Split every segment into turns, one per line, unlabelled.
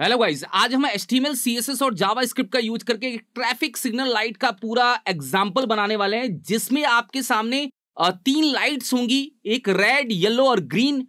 hello guys आज हम HTML, CSS और स्क्रिप्ट का यूज करके एक ट्रैफिक सिग्नल लाइट का पूरा एग्जाम्पल बनाने वाले हैं जिसमें आपके सामने तीन लाइट्स होंगी एक रेड येलो और ग्रीन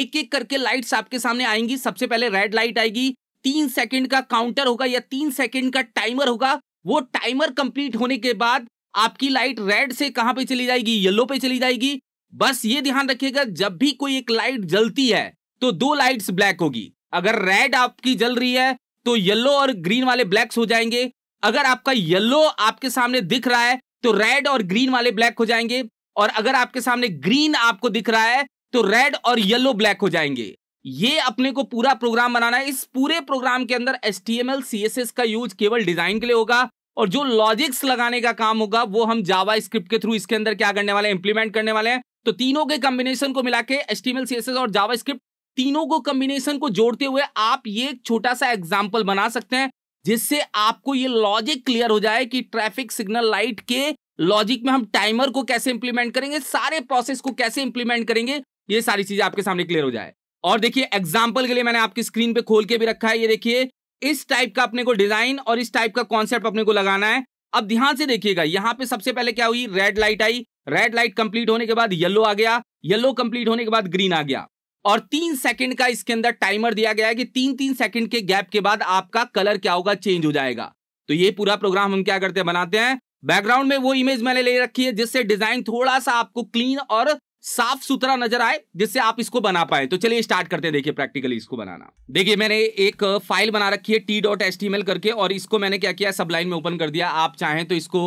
एक एक करके लाइट्स आपके सामने आएंगी सबसे पहले रेड लाइट आएगी तीन सेकंड का काउंटर होगा या तीन सेकंड का टाइमर होगा वो टाइमर कंप्लीट होने के बाद आपकी लाइट रेड से कहाँ पे चली जाएगी येलो पे चली जाएगी बस ये ध्यान रखिएगा जब भी कोई एक लाइट जलती है तो दो लाइट्स ब्लैक होगी अगर रेड आपकी जल रही है तो येलो और ग्रीन वाले ब्लैक्स हो जाएंगे अगर आपका येलो आपके सामने दिख रहा है तो रेड और ग्रीन वाले ब्लैक हो जाएंगे और अगर आपके सामने ग्रीन आपको दिख रहा है तो रेड और येलो ब्लैक हो जाएंगे ये अपने को पूरा प्रोग्राम बनाना है इस पूरे प्रोग्राम के अंदर H T M L C S S का यूज केवल डिजाइन के लिए होगा और जो लॉजिक्स लगाने का काम होगा वो हम जावा स्क्रिप्ट के थ्रू इसके अंदर क्या करने वाले हैं इंप्लीमेंट करने वाले हैं तो तीनों के कॉम्बिनेशन को मिला के H T M L C S S और जावा स्क्रिप्ट तीनों को कॉम्बिनेशन को जोड़ते हुए आप ये एक छोटा सा एग्जाम्पल बना सकते हैं जिससे आपको ये लॉजिक क्लियर हो जाए कि ट्रैफिक सिग्नल लाइट के लॉजिक में हम टाइमर को कैसे इंप्लीमेंट करेंगे सारे प्रोसेस को कैसे इंप्लीमेंट करेंगे ये सारी चीजें आपके सामने क्लियर हो जाए और देखिए एग्जाम्पल के लिए मैंने आपकी स्क्रीन पे खोल के भी रखा है ये देखिए इस टाइप का अपने को डिजाइन और इस टाइप का कॉन्सेप्ट अपने को लगाना है अब ध्यान से देखिएगा यहाँ पे सबसे पहले क्या हुई रेड लाइट आई रेड लाइट कंप्लीट होने के बाद येलो आ गया येलो कंप्लीट होने के बाद ग्रीन आ गया और तीन सेकंड का इसके अंदर टाइमर दिया गया है कि तीन तीन सेकंड के गैप के बाद आपका कलर क्या होगा चेंज हो जाएगा तो ये पूरा प्रोग्राम हम क्या करते हैं बनाते हैं बैकग्राउंड में वो इमेज मैंने ले रखी है जिससे डिजाइन थोड़ा सा आपको क्लीन और साफ सुथरा नजर आए जिससे आप इसको बना पाए तो चलिए स्टार्ट करते हैं देखिए प्रैक्टिकली इसको बनाना देखिए मैंने एक फाइल बना रखी है टी डॉट एस करके और इसको मैंने क्या किया सबलाइन में ओपन कर दिया आप चाहें तो इसको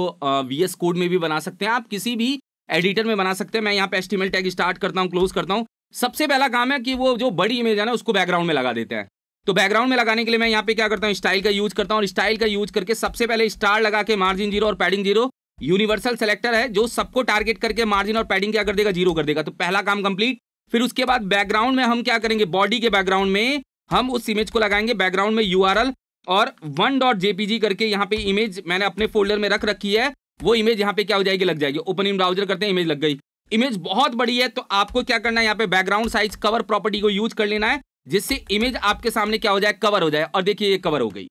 वीएस कोड में भी बना सकते हैं आप किसी भी एडिटर में बना सकते हैं मैं यहाँ पे एस्टिमेल टैग स्टार्ट करता हूँ क्लोज करता हूँ सबसे पहला काम है कि वो जो बड़ी इमेज है ना उसको बैकग्राउंड में लगा देते हैं तो बैकग्राउंड में लगाने के लिए मैं यहाँ पे क्या करता हूँ स्टाइल का यूज करता हूँ और स्टाइल का यूज करके सबसे पहले स्टार लगा के मार्जिन जीरो और पैडिंग जीरो यूनिवर्सल सेलेक्टर है जो सबको टारगेट करके मार्जिन और पैडिंग क्या कर देगा जीरो कर देगा तो पहला काम कंप्लीट फिर उसके बाद बैकग्राउंड में हम क्या करेंगे बॉडी के बैकग्राउंड में हम उस इमेज को लगाएंगे बैकग्राउंड में यू और वन डॉट जेपीजी करके यहाँ पे इमेज मैंने अपने फोल्डर में रख रखी है वो इमेज यहाँ पे क्या हो जाएगी लग जाएगी ओपन इन ब्राउजर करते हैं इमेज लग गई इमेज बहुत बड़ी है तो आपको क्या करना है यहाँ पे बैकग्राउंड साइज कवर प्रॉपर्टी को यूज कर लेना है जिससे इमेज आपके सामने क्या हो जाए कवर हो जाए और देखिए ये कवर हो गई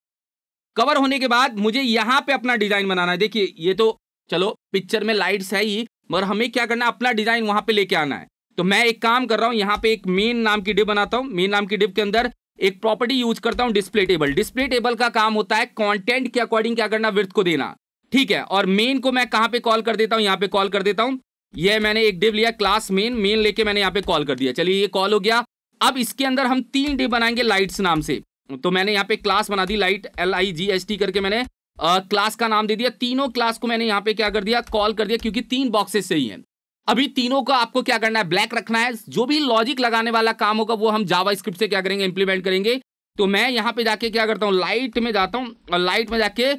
कवर होने के बाद मुझे यहाँ पे अपना डिजाइन बनाना है देखिए ये तो चलो पिक्चर में लाइट्स है ही मगर हमें क्या करना है अपना डिजाइन वहां पे लेके आना है तो मैं एक काम कर रहा हूँ यहाँ पे एक मेन नाम की डिप बनाता हूँ मेन नाम की डिप के अंदर एक प्रॉपर्टी यूज करता हूँ डिस्प्ले टेबल डिस्प्ले टेबल का काम होता है कॉन्टेंट के अकॉर्डिंग क्या करना वृत्त को देना ठीक है और मेन को मैं कहाँ पे कॉल कर देता हूँ यहाँ पे कॉल कर देता हूँ ये मैंने एक डिव लिया क्लास मेन मेन लेके मैंने यहाँ पे कॉल कर दिया चलिए ये कॉल हो गया अब इसके अंदर हम तीन डिव बनाएंगे लाइट्स नाम से तो मैंने यहाँ पे क्लास बना दी light L I G S T करके मैंने आ, क्लास का नाम दे दिया तीनों क्लास को मैंने यहाँ पे क्या कर दिया कॉल कर दिया क्योंकि तीन बॉक्सेस सही है हैं अभी तीनों का आपको क्या करना है ब्लैक रखना है जो भी लॉजिक लगाने वाला काम होगा वो हम जावा स्क्रिप्ट से क्या करेंगे इंप्लीमेंट करेंगे तो मैं यहाँ पे जाके क्या करता हूँ लाइट में जाता हूँ और लाइट में जाके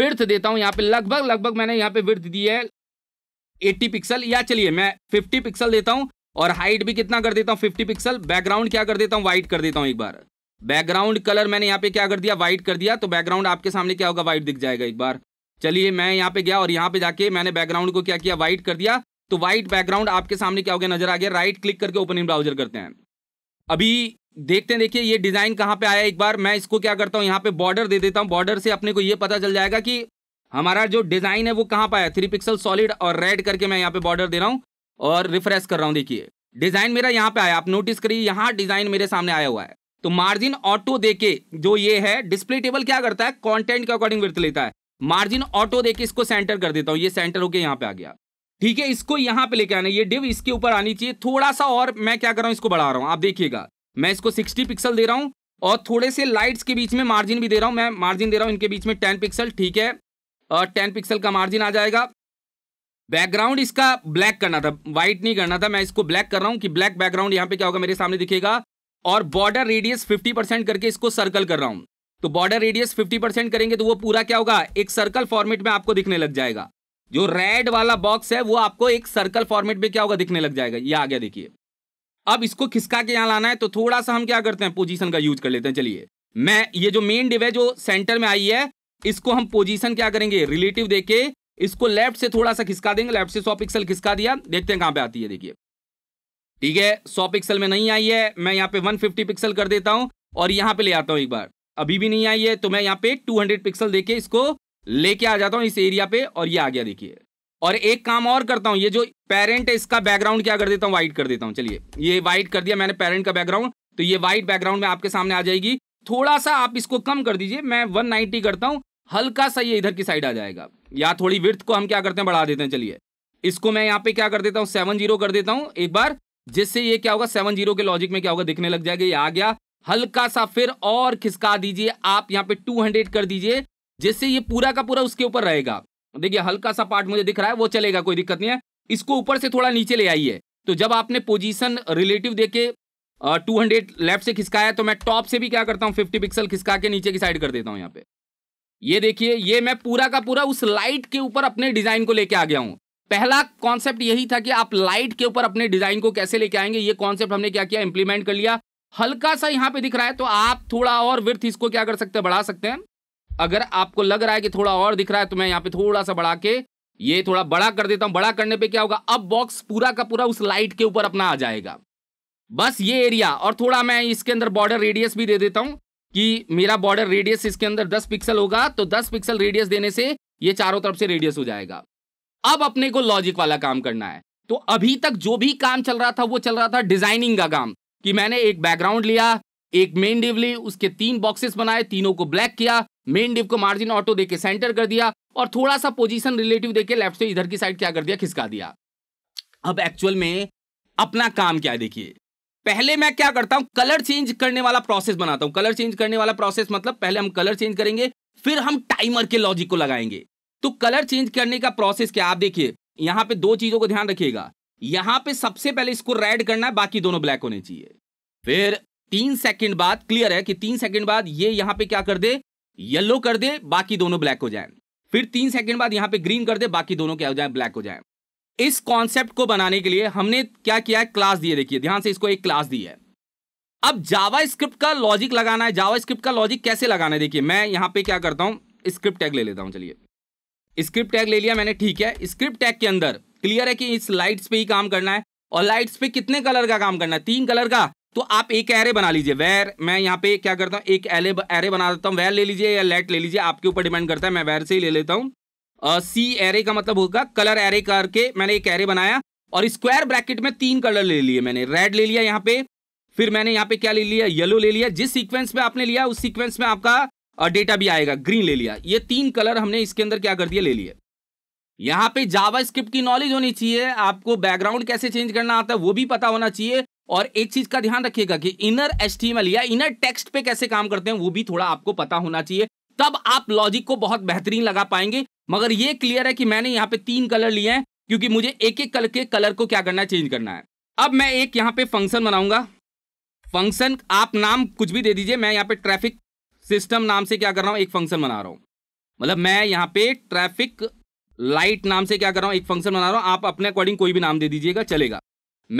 विर्थ देता हूँ यहाँ पे लगभग लगभग मैंने यहाँ पे विर्थ दी है 80 पिक्सल या चलिए मैं 50 पिक्सल देता हूं और हाइट भी कितना कर देता हूं 50 पिक्सल बैकग्राउंड क्या कर देता हूं व्हाइट कर देता हूं एक बार बैकग्राउंड कलर मैंने यहाँ पे क्या कर दिया व्हाइट कर दिया तो बैकग्राउंड आपके सामने क्या होगा व्हाइट दिख जाएगा एक बार चलिए मैं यहाँ पे गया और यहाँ पे जाके मैंने बैकग्राउंड को क्या किया व्हाइट कर दिया तो व्हाइट बैकग्राउंड आपके सामने क्या हो गया नजर आ गया राइट क्लिक करके ओपन इन ब्राउजर करते हैं अभी देखते हैं देखिए ये डिजाइन कहाँ पे आया एक बार मैं इसको क्या करता हूँ यहाँ पे बॉर्डर दे देता हूँ बॉर्डर से अपने को ये पता चल जाएगा कि हमारा जो डिज़ाइन है वो कहाँ पाया थ्री पिक्सल सॉलिड और रेड करके मैं यहाँ पे बॉर्डर दे रहा हूँ और रिफ्रेश कर रहा हूँ देखिए डिज़ाइन मेरा यहाँ पे आया आप नोटिस करिए यहाँ डिज़ाइन मेरे सामने आया हुआ है तो मार्जिन ऑटो देके जो ये है डिस्प्ले टेबल क्या करता है कॉन्टेंट के अकॉर्डिंग वर्थ लेता है मार्जिन ऑटो देके इसको सेंटर कर देता हूँ ये सेंटर होके यहाँ पे आ गया ठीक है इसको यहाँ पे लेके आना ये डिव इसके ऊपर आनी चाहिए थोड़ा सा और मैं क्या कर रहा हूँ इसको बढ़ा रहा हूँ आप देखिएगा मैं इसको सिक्सटी पिक्सल दे रहा हूँ और थोड़े से लाइट्स के बीच में मार्जिन भी दे रहा हूँ मैं मार्जिन दे रहा हूँ इनके बीच में टेन पिक्सल ठीक है टेन पिक्सल का मार्जिन आ जाएगा बैकग्राउंड इसका ब्लैक करना था व्हाइट नहीं करना था मैं इसको ब्लैक कर रहा हूँ कि ब्लैक बैकग्राउंड यहाँ पे क्या होगा मेरे सामने दिखेगा और बॉर्डर रेडियस 50 परसेंट करके इसको सर्कल कर रहा हूँ तो बॉर्डर रेडियस 50 परसेंट करेंगे तो वो पूरा क्या होगा एक सर्कल फॉर्मेट में आपको दिखने लग जाएगा जो रेड वाला बॉक्स है वो आपको एक सर्कल फॉर्मेट में क्या होगा दिखने लग जाएगा ये आ गया देखिए अब इसको खिसका के यहाँ लाना है तो थोड़ा सा हम क्या करते हैं पोजिशन का यूज कर लेते हैं चलिए मैं ये जो मेन डिव है जो सेंटर में आई है इसको हम पोजीशन क्या करेंगे रिलेटिव देके इसको लेफ्ट से थोड़ा सा खिसका देंगे लेफ्ट से सौ पिक्सल खिसका दिया देखते हैं कहां पे आती है देखिए ठीक है सौ पिक्सल में नहीं आई है मैं यहाँ पे वन फिफ्टी पिक्सल कर देता हूँ और यहाँ पे ले आता हूं एक बार अभी भी नहीं आई है तो मैं यहाँ पे टू हंड्रेड पिक्सल देके इसको लेके आ जाता हूँ इस एरिया पे और ये आ गया देखिए और एक काम और करता हूँ ये जो पेरेंट है इसका बैकग्राउंड क्या कर देता हूँ वाइट कर देता हूँ चलिए ये वाइट कर दिया मैंने पेरेंट का बैकग्राउंड तो ये वाइट बैकग्राउंड में आपके सामने आ जाएगी थोड़ा सा आप इसको कम कर दीजिए मैं 190 करता हूँ हल्का सा ये इधर की साइड आ जाएगा या थोड़ी विर्थ को हम क्या करते हैं बढ़ा देते हैं चलिए इसको मैं यहाँ पे क्या कर देता हूँ सेवन जीरो कर देता हूँ एक बार जिससे ये क्या होगा सेवन जीरो के लॉजिक में क्या होगा दिखने लग जाएगा ये आ गया हल्का सा फिर और खिसका दीजिए आप यहाँ पे टू हंड्रेड कर दीजिए जिससे ये पूरा का पूरा उसके ऊपर रहेगा देखिए हल्का सा पार्ट मुझे दिख रहा है वो चलेगा कोई दिक्कत नहीं है इसको ऊपर से थोड़ा नीचे ले आइए तो जब आपने पोजिशन रिलेटिव के टू हंड्रेड लेफ्ट से खिसकाया तो मैं टॉप से भी क्या करता हूँ फिफ्टी पिक्सल खिसका के नीचे की साइड कर देता हूँ यहाँ पे ये देखिए ये मैं पूरा का पूरा उस लाइट के ऊपर अपने डिजाइन को लेके आ गया हूँ पहला कॉन्सेप्ट यही था कि आप लाइट के ऊपर अपने डिजाइन को कैसे लेके आएंगे ये कॉन्सेप्ट हमने क्या किया इंप्लीमेंट कर लिया हल्का सा यहाँ पे दिख रहा है तो आप थोड़ा और विर्थ इसको क्या कर सकते हैं बढ़ा सकते हैं अगर आपको लग रहा है कि थोड़ा और दिख रहा है तो मैं यहाँ पे थोड़ा सा बढ़ा के ये थोड़ा बड़ा कर देता हूँ बड़ा करने पे क्या होगा अब बॉक्स पूरा का पूरा उस लाइट के ऊपर अपना आ जाएगा बस ये एरिया और थोड़ा मैं इसके अंदर बॉर्डर रेडियस भी दे देता हूँ कि मेरा बॉर्डर रेडियस इसके अंदर 10 पिक्सल होगा तो 10 पिक्सल रेडियस देने से ये चारों तरफ से रेडियस हो जाएगा अब अपने को लॉजिक वाला काम करना है तो अभी तक जो भी काम चल रहा था वो चल रहा था डिजाइनिंग का काम कि मैंने एक बैकग्राउंड लिया एक मेन डिव ली उसके तीन बॉक्सेस बनाए तीनों को ब्लैक किया मेन डिव को मार्जिन ऑटो देके सेंटर कर दिया और थोड़ा सा पोजीशन रिलेटिव देके लेफ्ट से इधर की साइड क्या कर दिया खिसका दिया अब एक्चुअल में अपना काम क्या है देखिए पहले मैं क्या करता हूं कलर चेंज करने वाला प्रोसेस बनाता हूं कलर चेंज करने वाला प्रोसेस मतलब पहले हम कलर चेंज करेंगे फिर हम टाइमर के लॉजिक को लगाएंगे तो कलर चेंज करने का प्रोसेस क्या आप देखिए यहां पे दो चीजों को ध्यान रखिएगा यहां पे सबसे पहले इसको रेड करना है बाकी दोनों ब्लैक होने चाहिए फिर तीन सेकंड बाद क्लियर है कि तीन सेकंड बाद ये यहां पे क्या कर दे येलो कर दे बाकी दोनों ब्लैक हो जाए फिर तीन सेकंड बाद यहां पे ग्रीन कर दे बाकी दोनों क्या हो जाए ब्लैक हो जाए इस कॉन्सेप्ट को बनाने के लिए हमने क्या किया है क्लास दी है देखिए ध्यान से इसको एक क्लास दी है अब जावा स्क्रिप्ट का लॉजिक लगाना है जावा स्क्रिप्ट का लॉजिक कैसे लगाना है देखिए मैं यहां पे क्या करता हूं स्क्रिप्ट टैग ले लेता हूं चलिए स्क्रिप्ट टैग ले लिया मैंने ठीक है स्क्रिप्ट टैग के अंदर क्लियर है कि इस लाइट्स पे ही काम करना है और लाइट्स पे कितने कलर का काम करना है तीन कलर का तो आप एक एरे बना लीजिए वैर मैं यहाँ पे क्या करता हूँ एक एरे बना देता हूँ वैर ले लीजिए या लेट ले लीजिए आपके ऊपर डिपेंड करता है मैं वैर से ही ले लेता हूँ सी एरे का मतलब होगा कलर एरे करके मैंने एक एरे बनाया और स्क्वायर ब्रैकेट में तीन कलर ले लिए मैंने रेड ले लिया यहाँ पे फिर मैंने यहाँ पे क्या ले लिया येलो ले लिया जिस सीक्वेंस में आपने लिया उस सीक्वेंस में आपका डेटा भी आएगा ग्रीन ले लिया ये तीन कलर हमने इसके अंदर क्या कर दिया ले लिया यहाँ पे जावा स्क्रिप्ट की नॉलेज होनी चाहिए आपको बैकग्राउंड कैसे चेंज करना आता है वो भी पता होना चाहिए और एक चीज का ध्यान रखिएगा कि इनर एस या इनर टेक्स्ट पे कैसे काम करते हैं वो भी थोड़ा आपको पता होना चाहिए तब आप लॉजिक को बहुत बेहतरीन लगा पाएंगे मगर ये क्लियर है कि मैंने यहाँ पे तीन कलर लिए हैं क्योंकि मुझे एक एक कलर के कलर को क्या करना है चेंज करना है अब मैं एक यहाँ पे फंक्शन बनाऊंगा फंक्शन आप नाम कुछ भी दे दीजिए मैं यहाँ पे ट्रैफिक सिस्टम नाम से क्या कर रहा हूँ एक फंक्शन बना रहा हूँ मतलब मैं यहाँ पे ट्रैफिक लाइट नाम से क्या कर रहा हूँ एक फंक्शन बना रहा हूँ आप अपने अकॉर्डिंग कोई भी नाम दे दीजिएगा चलेगा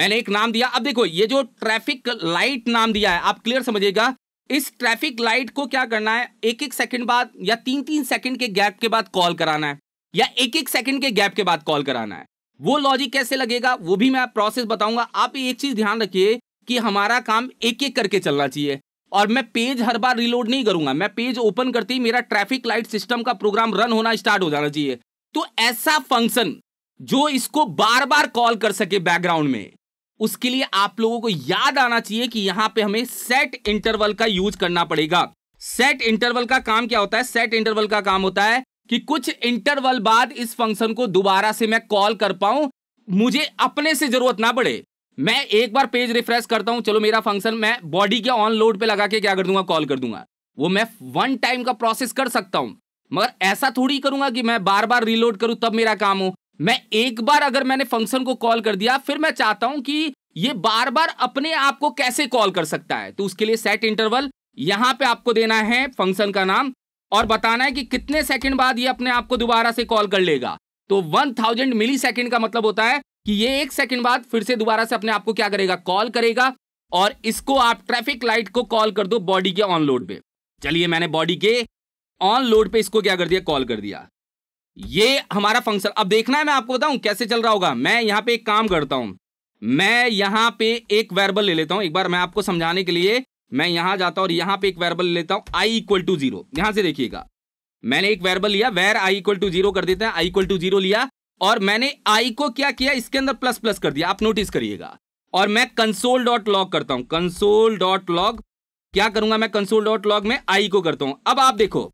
मैंने एक नाम दिया अब देखो ये जो ट्रैफिक लाइट नाम दिया है आप क्लियर समझिएगा इस ट्रैफिक लाइट को क्या करना है एक एक सेकंड बाद या तीन तीन सेकंड के गैप के बाद कॉल कराना है या एक एक सेकंड के गैप के बाद कॉल कराना है वो लॉजिक कैसे लगेगा वो भी मैं प्रोसेस बताऊंगा आप एक चीज ध्यान रखिए कि हमारा काम एक एक करके चलना चाहिए और मैं पेज हर बार रिलोड नहीं करूंगा मैं पेज ओपन करते ही मेरा ट्रैफिक लाइट सिस्टम का प्रोग्राम रन होना स्टार्ट हो जाना चाहिए तो ऐसा फंक्शन जो इसको बार बार कॉल कर सके बैकग्राउंड में उसके लिए आप लोगों को याद आना चाहिए कि यहाँ पे हमें सेट इंटरवल का यूज करना पड़ेगा सेट इंटरवल का काम क्या होता है सेट इंटरवल का काम होता है कि कुछ इंटरवल बाद इस फंक्शन को दोबारा से मैं कॉल कर पाऊं मुझे अपने से जरूरत ना पड़े मैं एक बार पेज रिफ्रेश करता हूं चलो मेरा फंक्शन मैं बॉडी के ऑन लोड पे लगा के क्या कर दूंगा कॉल कर दूंगा वो मैं वन टाइम का प्रोसेस कर सकता हूं मगर ऐसा थोड़ी करूंगा कि मैं बार बार रीलोड करूं तब मेरा काम हो मैं एक बार अगर मैंने फंक्शन को कॉल कर दिया फिर मैं चाहता हूं कि ये बार बार अपने आप को कैसे कॉल कर सकता है तो उसके लिए सेट इंटरवल यहां पे आपको देना है फंक्शन का नाम और बताना है कि कितने सेकंड बाद ये अपने आप को दोबारा से कॉल कर लेगा तो 1000 मिली सेकेंड का मतलब होता है कि ये एक सेकंड बाद फिर से दोबारा से अपने आप को क्या करेगा कॉल करेगा और इसको आप ट्रैफिक लाइट को कॉल कर दो बॉडी के ऑन लोड पे चलिए मैंने बॉडी के ऑन लोड पे इसको क्या कर दिया कॉल कर दिया ये हमारा फंक्शन अब देखना है मैं आपको बताऊं कैसे चल रहा होगा मैं यहां पे एक काम करता हूं मैं यहां पे एक वेरबल ले लेता हूं एक बार मैं आपको समझाने के लिए मैं यहां जाता हूं और यहां पे एक वेरबल ले लेता हूं आई इक्वल टू जीरो यहां से देखिएगा मैंने एक वेरबल लिया var I equal to zero कर देते हैं आई इक्वल टू जीरो लिया और मैंने आई को क्या किया इसके अंदर प्लस प्लस कर दिया आप नोटिस करिएगा और मैं कंसोल डॉट लॉग करता हूं कंसोल डॉट लॉग क्या करूंगा मैं कंसोल डॉट लॉग में आई को करता हूं अब आप देखो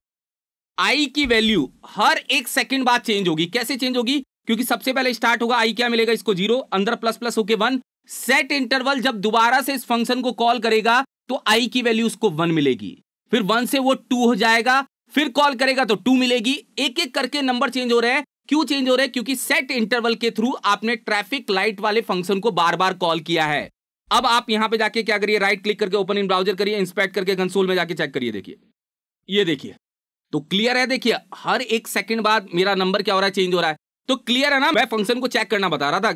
आई की वैल्यू हर एक सेकंड बाद चेंज होगी कैसे चेंज होगी क्योंकि सबसे पहले स्टार्ट होगा आई क्या मिलेगा इसको जीरो अंदर प्लस प्लस होके वन सेट इंटरवल जब दोबारा से इस फंक्शन को कॉल करेगा तो आई की वैल्यू उसको वन मिलेगी फिर वन से वो टू हो जाएगा फिर कॉल करेगा तो टू मिलेगी एक एक करके नंबर चेंज हो रहे हैं क्यों चेंज हो रहे हैं क्योंकि सेट इंटरवल के थ्रू आपने ट्रैफिक लाइट वाले फंक्शन को बार बार कॉल किया है अब आप यहां पे जाके क्या करिए राइट क्लिक करके ओपन इन ब्राउजर करिए इंस्पेक्ट करके कंसोल में जाके चेक करिए देखिए ये देखिए तो क्लियर है देखिए हर एक सेकंड बाद मेरा नंबर क्या हो रहा है चेंज हो रहा है तो क्लियर है ना मैं फंक्शन को चेक करना बता रहा था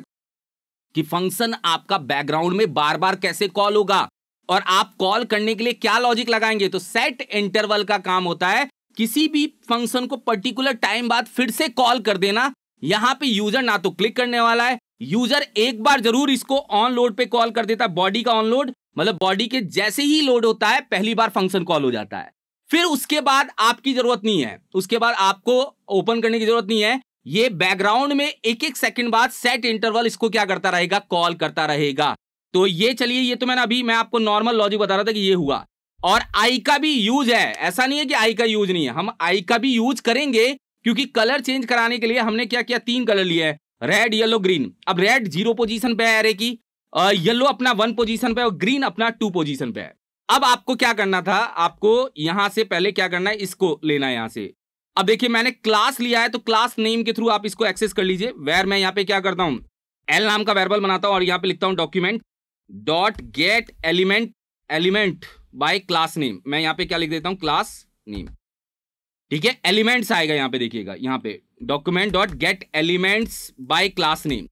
कि फंक्शन आपका बैकग्राउंड में बार बार कैसे कॉल होगा और आप कॉल करने के लिए क्या लॉजिक लगाएंगे तो सेट इंटरवल का काम होता है किसी भी फंक्शन को पर्टिकुलर टाइम बाद फिर से कॉल कर देना यहां पे यूजर ना तो क्लिक करने वाला है यूजर एक बार जरूर इसको ऑन लोड पे कॉल कर देता है बॉडी का ऑन लोड मतलब बॉडी के जैसे ही लोड होता है पहली बार फंक्शन कॉल हो जाता है फिर उसके बाद आपकी जरूरत नहीं है उसके बाद आपको ओपन करने की जरूरत नहीं है ये बैकग्राउंड में एक एक सेकंड बाद सेट इंटरवल इसको क्या करता रहेगा कॉल करता रहेगा तो ये चलिए ये तो मैंने अभी मैं आपको नॉर्मल लॉजिक बता रहा था कि ये हुआ और आई का भी यूज है ऐसा नहीं है कि आई का यूज नहीं है हम आई का भी यूज करेंगे क्योंकि कलर चेंज कराने के लिए हमने क्या किया तीन कलर लिए है रेड येलो ग्रीन अब रेड जीरो पोजीशन पे है अरे की येलो अपना वन पोजिशन पे और ग्रीन अपना टू पोजिशन पे है अब आपको क्या करना था आपको यहां से पहले क्या करना है इसको लेना है यहां से अब देखिए मैंने क्लास लिया है तो क्लास नेम के थ्रू आप इसको एक्सेस कर लीजिए वेर मैं यहां पे क्या करता हूं एल नाम का वेरबल बनाता हूं और यहां पे लिखता हूं document dot get element element by class name मैं यहां पे क्या लिख देता हूं क्लास नेम ठीक है एलिमेंट्स आएगा यहां पे देखिएगा यहां पे document dot get elements by class name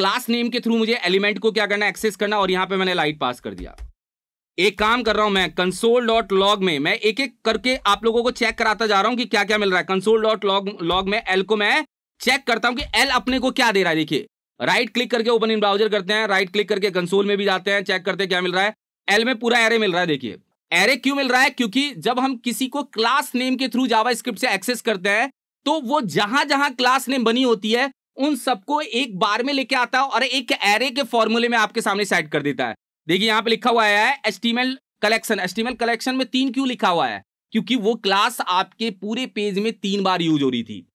class name के थ्रू मुझे एलिमेंट को क्या करना एक्सेस करना और यहां पे मैंने लाइट पास कर दिया एक काम कर रहा हूं मैं कंसोल डॉट लॉग में मैं एक एक करके आप लोगों को चेक कराता जा रहा हूं कि क्या क्या मिल रहा है कंसोल डॉट लॉग लॉग में एल को मैं चेक करता हूं कि एल अपने को क्या दे रहा है देखिए राइट क्लिक करके ओपन इन ब्राउजर करते हैं राइट क्लिक करके कंसोल में भी जाते हैं चेक करते हैं क्या मिल रहा है एल में पूरा एरे मिल रहा है देखिए एरे क्यों मिल रहा है क्योंकि जब हम किसी को क्लास नेम के थ्रू जावा स्क्रिप्ट से एक्सेस करते हैं तो वो जहां जहां क्लास नेम बनी होती है उन सबको एक बार में लेके आता है और एक एरे के फॉर्मूले में आपके सामने सेट कर देता है देखिए यहाँ पे लिखा हुआ है एस्टिमेल कलेक्शन एस्टिमेल कलेक्शन में तीन क्यों लिखा हुआ है क्योंकि वो क्लास आपके पूरे पेज में तीन बार यूज हो रही थी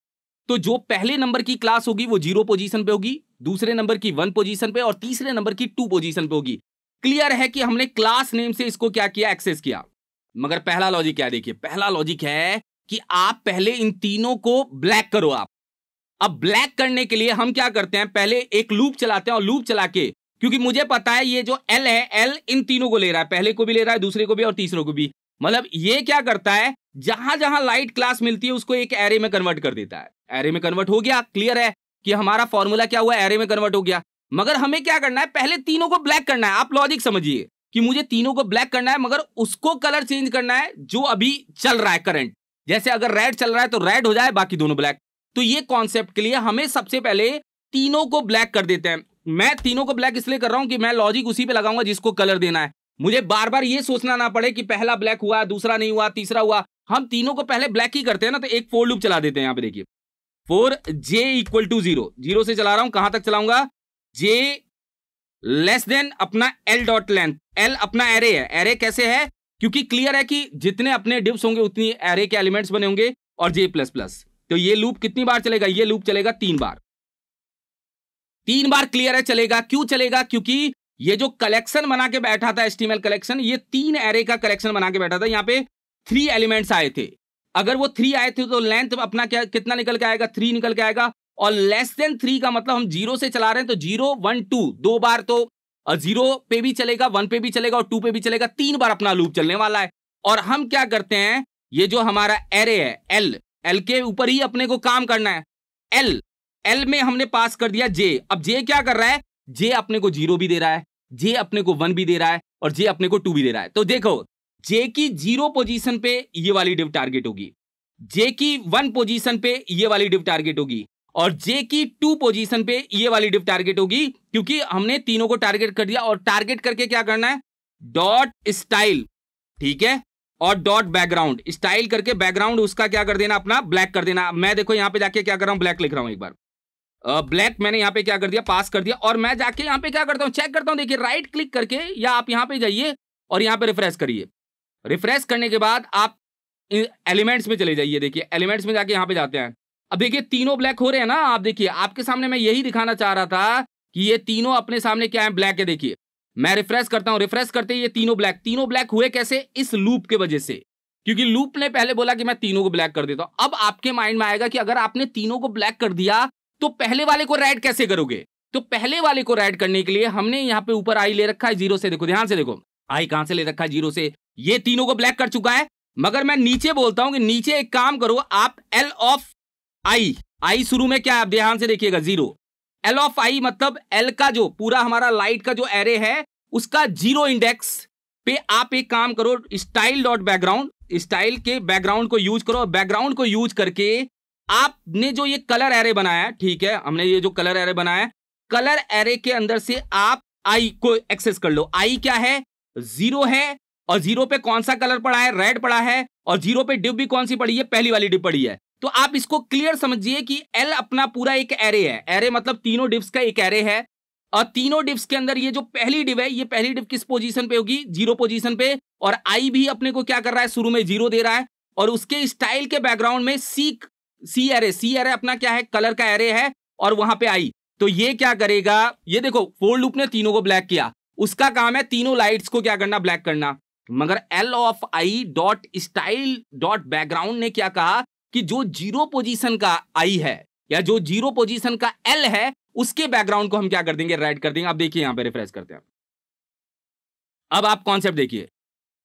तो जो पहले नंबर की क्लास होगी वो जीरो पोजीशन पे होगी दूसरे नंबर की वन पोजीशन पे और तीसरे नंबर की टू पोजीशन पे होगी क्लियर है कि हमने क्लास नेम से इसको क्या किया एक्सेस किया मगर पहला लॉजिक क्या देखिए पहला लॉजिक है कि आप पहले इन तीनों को ब्लैक करो आप अब ब्लैक करने के लिए हम क्या करते हैं पहले एक लूप चलाते हैं और लूप चला के क्योंकि मुझे पता है ये जो एल है एल इन तीनों को ले रहा है पहले को भी ले रहा है दूसरे को भी और तीसरे को भी मतलब ये क्या करता है जहां जहां लाइट क्लास मिलती है उसको एक एरे में कन्वर्ट कर देता है एरे में कन्वर्ट हो गया क्लियर है कि हमारा फॉर्मूला क्या हुआ एरे में कन्वर्ट हो गया मगर हमें क्या करना है पहले तीनों को ब्लैक करना है आप लॉजिक समझिए कि मुझे तीनों को ब्लैक करना है मगर उसको कलर चेंज करना है जो अभी चल रहा है करंट जैसे अगर रेड चल रहा है तो रेड हो जाए बाकी दोनों ब्लैक तो ये कॉन्सेप्ट के लिए हमें सबसे पहले तीनों को ब्लैक कर देते हैं मैं तीनों को ब्लैक इसलिए कर रहा हूँ कि मैं लॉजिक उसी पे लगाऊंगा जिसको कलर देना है मुझे बार बार ये सोचना ना पड़े कि पहला ब्लैक हुआ दूसरा नहीं हुआ तीसरा हुआ हम तीनों को पहले ब्लैक ही करते हैं ना तो एक फोर लूप चला देते हैं यहाँ पे देखिए for J equal to zero zero से चला रहा हूं कहां तक चलाऊंगा जे लेस देन अपना एल डॉट लेंथ एल अपना एरे है एरे कैसे है क्योंकि क्लियर है कि जितने अपने डिप्स होंगे उतनी एरे के एलिमेंट्स बने होंगे और जे प्लस प्लस तो ये लूप कितनी बार चलेगा ये लूप चलेगा तीन बार तीन बार क्लियर है चलेगा क्यों चलेगा क्योंकि ये जो कलेक्शन बना के बैठा था एस्टीमेल कलेक्शन ये तीन एरे का कलेक्शन बना के बैठा था यहाँ पे थ्री एलिमेंट्स आए थे अगर वो थ्री आए थे तो लेंथ अपना क्या कितना निकल के आएगा थ्री निकल के आएगा और लेस देन थ्री का मतलब हम जीरो से चला रहे हैं तो जीरो वन टू दो बार तो जीरो पे भी चलेगा वन पे भी चलेगा और टू पे भी चलेगा तीन बार अपना लूप चलने वाला है और हम क्या करते हैं ये जो हमारा एरे है एल एल के ऊपर ही अपने को काम करना है एल एल में हमने पास कर दिया जे अब जे क्या कर रहा है जे अपने को जीरो भी दे रहा है जे अपने को वन भी दे रहा है और जे अपने को टू भी दे रहा है तो देखो जे की जीरो पोजीशन पे ये वाली डिव टारगेट होगी जे की वन पोजीशन पे ये वाली डिव टारगेट होगी और जे की टू पोजीशन पे ये वाली डिव टारगेट होगी क्योंकि हमने तीनों को टारगेट कर दिया और टारगेट करके क्या करना है डॉट स्टाइल ठीक है और डॉट बैकग्राउंड स्टाइल करके बैकग्राउंड उसका क्या कर देना अपना ब्लैक कर देना मैं देखो यहां पे जाके क्या कर रहा हूं ब्लैक लिख रहा हूं एक बार ब्लैक मैंने यहाँ पे क्या कर दिया पास कर दिया और मैं जाके यहाँ पे क्या करता हूँ चेक करता हूँ देखिए राइट क्लिक करके या आप यहाँ पे जाइए और यहाँ पे रिफ्रेश करिए रिफ्रेश करने के बाद आप एलिमेंट्स में चले जाइए देखिए एलिमेंट्स में जाके यहाँ पे जाते हैं अब देखिए तीनों ब्लैक हो रहे हैं ना आप देखिए आपके सामने मैं यही दिखाना चाह रहा था कि ये तीनों अपने सामने क्या है ब्लैक है देखिए मैं रिफ्रेश करता हूँ रिफ्रेश करते ये तीनों ब्लैक तीनों ब्लैक हुए कैसे इस लूप के वजह से क्योंकि लूप ने पहले बोला कि मैं तीनों को ब्लैक कर देता हूँ अब आपके माइंड में आएगा कि अगर आपने तीनों को ब्लैक कर दिया तो पहले वाले को राइड कैसे करोगे तो पहले वाले को राइड करने के लिए हमने यहाँ पे ऊपर आई ले रखा है जीरो से देखो ध्यान से देखो आई कहां से ले रखा है जीरो से ये तीनों को ब्लैक कर चुका है मगर मैं नीचे बोलता हूं कि नीचे एक काम करो आप एल ऑफ आई आई शुरू में क्या आप ध्यान से देखिएगा जीरो एल ऑफ आई मतलब एल का जो पूरा हमारा लाइट का जो एरे है उसका जीरो इंडेक्स पे आप एक काम करो स्टाइल डॉट बैकग्राउंड स्टाइल के बैकग्राउंड को यूज करो बैकग्राउंड को यूज करके आपने जो ये कलर एरे बनाया ठीक है हमने ये जो कलर एरे बनाया कलर एरे के अंदर से आप आई को एक्सेस कर लो आई क्या है जीरो है और जीरो पे कौन सा कलर पड़ा है रेड पड़ा है और जीरो पे डिप भी कौन सी पड़ी है पहली वाली डिप पड़ी है तो आप इसको क्लियर समझिए कि एल अपना पूरा एक एरे है एरे मतलब तीनों डिप्स का एक एरे है और तीनों डिप्स के अंदर ये जो पहली डिप है ये पहली डिप किस पोजीशन पे होगी जीरो पोजीशन पे और आई भी अपने को क्या कर रहा है शुरू में जीरो दे रहा है और उसके स्टाइल के बैकग्राउंड में सी सी एरे सी एरे अपना क्या है कलर का एरे है और वहां पे आई तो ये क्या करेगा ये देखो फोर लूप ने तीनों को ब्लैक किया उसका काम है तीनों लाइट्स को क्या करना ब्लैक करना मगर L of I dot style dot background ने क्या कहा कि जो जीरो पोजीशन का आई है या जो जीरो पोजीशन का एल है उसके बैकग्राउंड को हम क्या कर देंगे रेड कर देंगे आप देखिए यहां पे रिफ्रेश करते हैं अब आप कॉन्सेप्ट देखिए